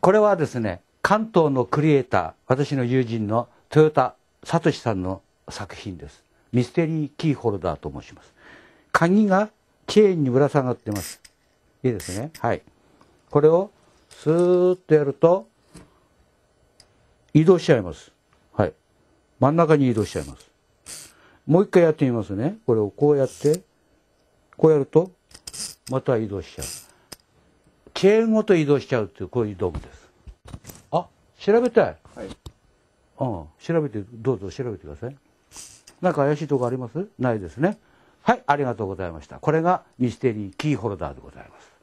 これはですね関東のクリエイター私の友人の豊田聡さんの作品ですミステリーキーホルダーと申します鍵がチェーンにぶら下がってますいいですねはいこれをスーッとやると移動しちゃいますはい真ん中に移動しちゃいますもう一回やってみますねこれをこうやってこうやるとまた移動しちゃうチェーンごと移動しちゃうっていうこういう道具ですあ調べたい、はい、うん調べてどうぞ調べてくださいなんか怪しいとこありますないですねはいありがとうございましたこれがミステリーキーホルダーでございます